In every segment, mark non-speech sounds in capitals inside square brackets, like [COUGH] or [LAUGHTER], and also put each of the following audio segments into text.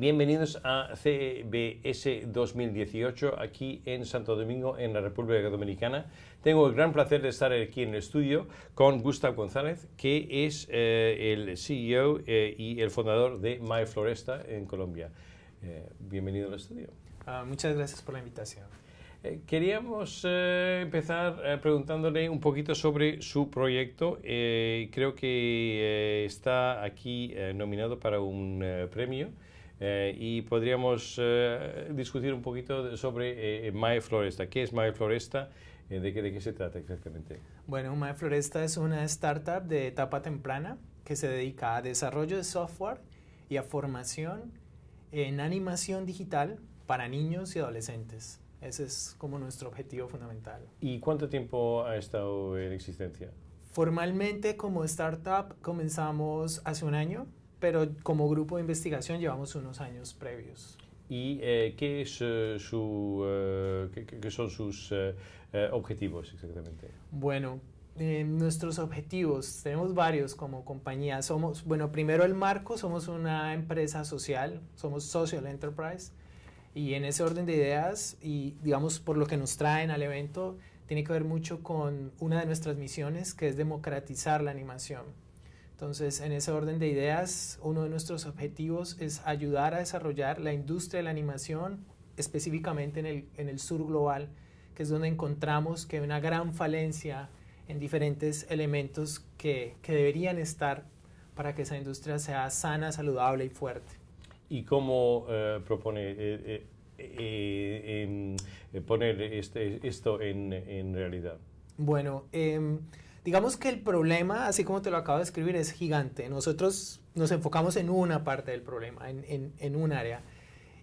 bienvenidos a CBS 2018 aquí en Santo Domingo, en la República Dominicana. Tengo el gran placer de estar aquí en el estudio con Gustavo González, que es eh, el CEO eh, y el fundador de My Floresta en Colombia. Eh, bienvenido al estudio. Ah, muchas gracias por la invitación. queríamos empezar preguntándole un poquito sobre su proyecto. creo que está aquí nominado para un premio eh, y podríamos eh, discutir un poquito sobre eh, eh, Mae Floresta. ¿Qué es Mae Floresta? ¿de qué, ¿de, qué, se trata exactamente? Bueno, Mae Floresta es una startup de etapa temprana que se dedica a desarrollo de software y a formación en animación digital para niños y adolescentes. Ese es como nuestro objetivo fundamental. ¿Y cuánto tiempo ha estado en existencia? Formalmente como startup comenzamos hace un año, pero como grupo de investigación llevamos unos años previos. ¿Y eh, ¿qué, eh, su, eh, qué, son sus objetivos exactamente? Bueno, nuestros objetivos, tenemos varios como compañía. Somos, bueno, primero el marco, somos una empresa social, somos social enterprise. Y en ese orden de ideas, y digamos por lo que nos traen al evento, tiene que ver mucho con una de nuestras misiones, que es democratizar la animación entonces, en ese orden de ideas, uno de nuestros objetivos es ayudar a desarrollar la industria de la animación, específicamente en el, sur global, que es donde encontramos que hay una gran falencia en diferentes elementos que, deberían estar para que esa industria sea sana, saludable y fuerte. ¿Y cómo eh, propone eh, eh, em, poner este, esto en, en, realidad? Bueno, em, Digamos que el problema, así como te lo acabo de escribir, es gigante. Nosotros nos enfocamos en una parte del problema, en, un área.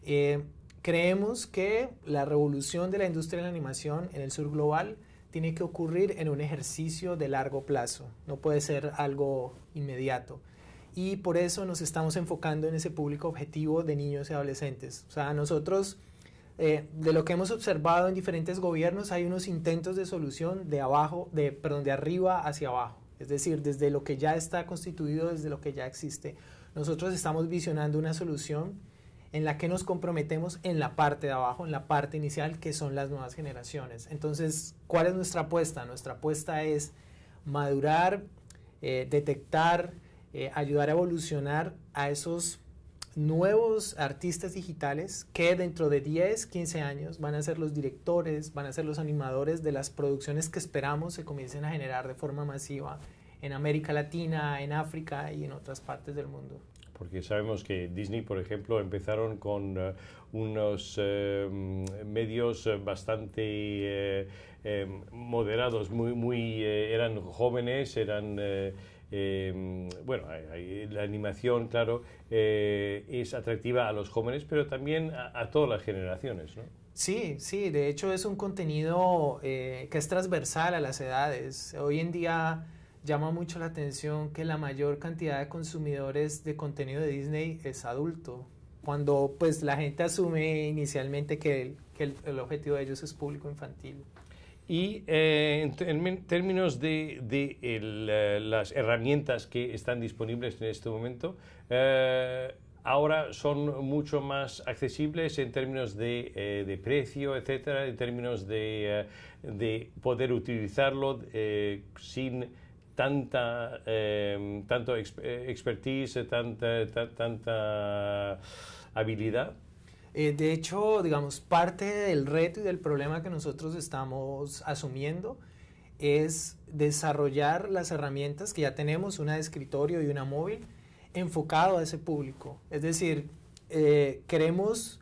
Eh, creemos que la revolución de la industria de la animación en el sur global tiene que ocurrir en un ejercicio de largo plazo, no puede ser algo inmediato. Y por eso nos estamos enfocando en ese público objetivo de niños y adolescentes. O sea, nosotros eh, de lo que hemos observado en diferentes gobiernos, hay unos intentos de solución de abajo, de, perdón, de arriba hacia abajo. Es decir, desde lo que ya está constituido, desde lo que ya existe. Nosotros estamos visionando una solución en la que nos comprometemos en la parte de abajo, en la parte inicial, que son las nuevas generaciones. Entonces, ¿cuál es nuestra apuesta? Nuestra apuesta es madurar, eh, detectar, eh, ayudar a evolucionar a esos nuevos artistas digitales que dentro de 10, 15 años van a ser los directores, van a ser los animadores de las producciones que esperamos se comiencen a generar de forma masiva en América Latina, en África y en otras partes del mundo porque sabemos que Disney, por ejemplo, empezaron con eh, unos eh, medios eh, bastante moderados, muy, muy eran jóvenes, eran Em, bueno, la animación, claro, eh, es atractiva a los jóvenes, pero también a, todas las generaciones, ¿no? Sí, sí, de hecho es un contenido eh, que es transversal a las edades. Hoy en día llama mucho la atención que la mayor cantidad de consumidores de contenido de Disney es adulto, cuando pues la gente asume inicialmente que el objetivo de ellos es público infantil. Y eh, en términos de, eh, las herramientas que están disponibles en este momento, eh, ahora son mucho más accesibles en términos de, precio, etcétera, en términos de, poder utilizarlo sin tanta tanto expertise, tanta, tanta habilidad. Eh, de hecho, digamos, parte del reto y del problema que nosotros estamos asumiendo es desarrollar las herramientas que ya tenemos, una de escritorio y una móvil, enfocado a ese público. Es decir, eh, queremos,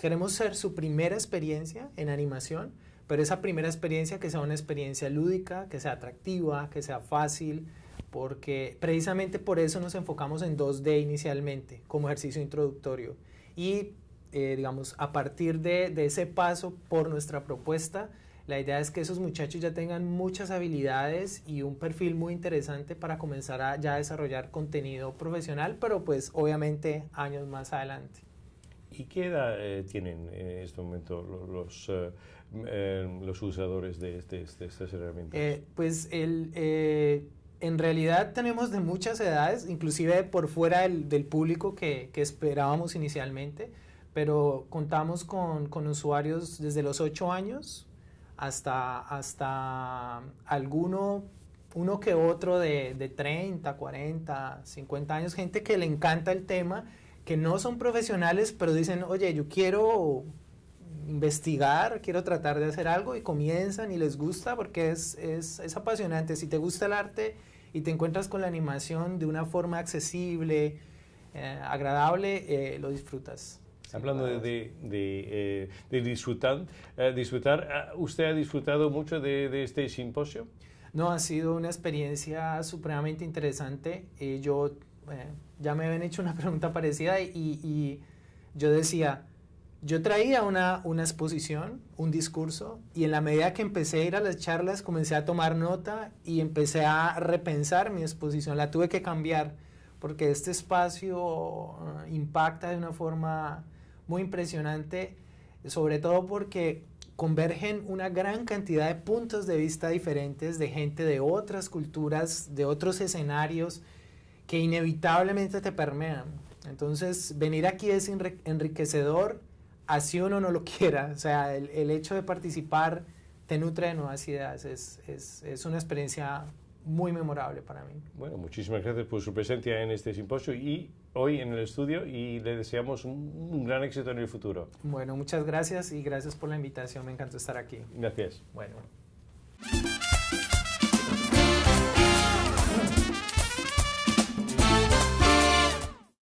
queremos ser su primera experiencia en animación, pero esa primera experiencia que sea una experiencia lúdica, que sea atractiva, que sea fácil, porque precisamente por eso nos enfocamos en 2D inicialmente, como ejercicio introductorio. Y eh, digamos, a partir de, ese paso por nuestra propuesta, la idea es que esos muchachos ya tengan muchas habilidades y un perfil muy interesante para comenzar a ya desarrollar contenido profesional, pero pues obviamente años más adelante. ¿Y qué edad eh, tienen eh, en este momento los, los, usadores de, este de, este, pues el, en realidad tenemos de muchas edades, inclusive por fuera del, del público que, que esperábamos inicialmente pero contamos con, usuarios desde los 8 años hasta, hasta alguno, uno que otro de, 30, 40, 50 años, gente que le encanta el tema, que no son profesionales, pero dicen, oye, yo quiero investigar, quiero tratar de hacer algo y comienzan y les gusta porque es, apasionante. Si te gusta el arte y te encuentras con la animación de una forma accesible, eh, agradable, eh, lo disfrutas. Hablando de, de, eh, disfrutar, eh, disfrutar, ah, ¿usted ha disfrutado mucho de, este simposio? No, ha sido una experiencia supremamente interesante. Eh, yo, ya me habían hecho una [LAUGHS] pregunta parecida y, y yo decía, yo traía una, una, exposición, un discurso, y en la medida que empecé a ir a las charlas, comencé a tomar nota y empecé a repensar mi exposición. La tuve que cambiar porque este espacio impacta de una forma muy impresionante, sobre todo porque convergen una gran cantidad de puntos de vista diferentes de gente de otras culturas, de otros escenarios que inevitablemente te permean. Entonces, venir aquí es enriquecedor, así uno no lo [LAUGHS] quiera. O sea, el, el hecho de participar te nutre de nuevas ideas. Es, es, es una experiencia muy memorable para mí. Bueno, muchísimas gracias por su presencia en este simposio y hoy en el estudio y le deseamos un, gran éxito en el futuro. Bueno, muchas gracias y gracias por la invitación. Me encantó estar aquí. Gracias. Bueno.